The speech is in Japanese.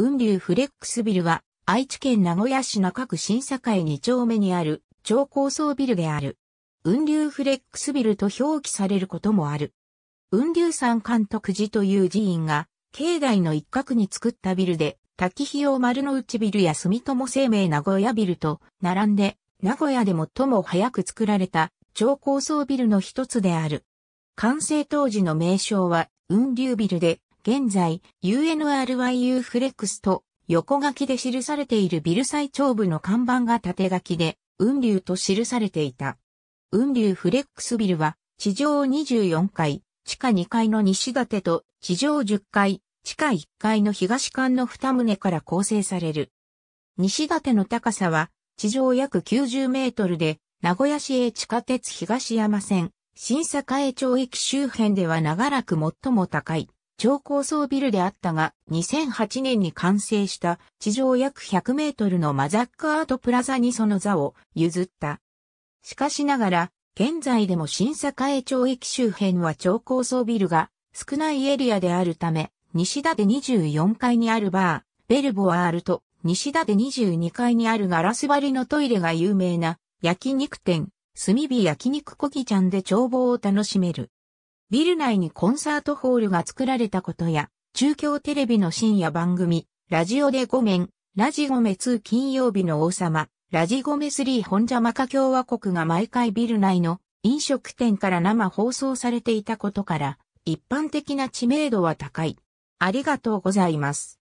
雲龍フレックスビルは、愛知県名古屋市中区新会2丁目にある超高層ビルである。雲龍フレックスビルと表記されることもある。雲龍山監督寺という寺院が、境内の一角に作ったビルで、滝費用丸の内ビルや住友生命名古屋ビルと並んで、名古屋で最も早く作られた超高層ビルの一つである。完成当時の名称は雲龍ビルで、現在、UNRYU フレックスと横書きで記されているビル最長部の看板が縦書きで、雲流と記されていた。雲流フレックスビルは、地上24階、地下2階の西建と、地上10階、地下1階の東館の2棟から構成される。西建の高さは、地上約90メートルで、名古屋市営地下鉄東山線、新栄町駅周辺では長らく最も高い。超高層ビルであったが、2008年に完成した地上約100メートルのマザックアートプラザにその座を譲った。しかしながら、現在でも新栄町駅周辺は超高層ビルが少ないエリアであるため、西田で24階にあるバー、ベルボアールと西田で22階にあるガラス張りのトイレが有名な焼肉店、炭火焼肉こぎちゃんで眺望を楽しめる。ビル内にコンサートホールが作られたことや、中京テレビの深夜番組、ラジオでごめん、ラジゴメ2金曜日の王様、ラジゴメ3本邪魔カ共和国が毎回ビル内の飲食店から生放送されていたことから、一般的な知名度は高い。ありがとうございます。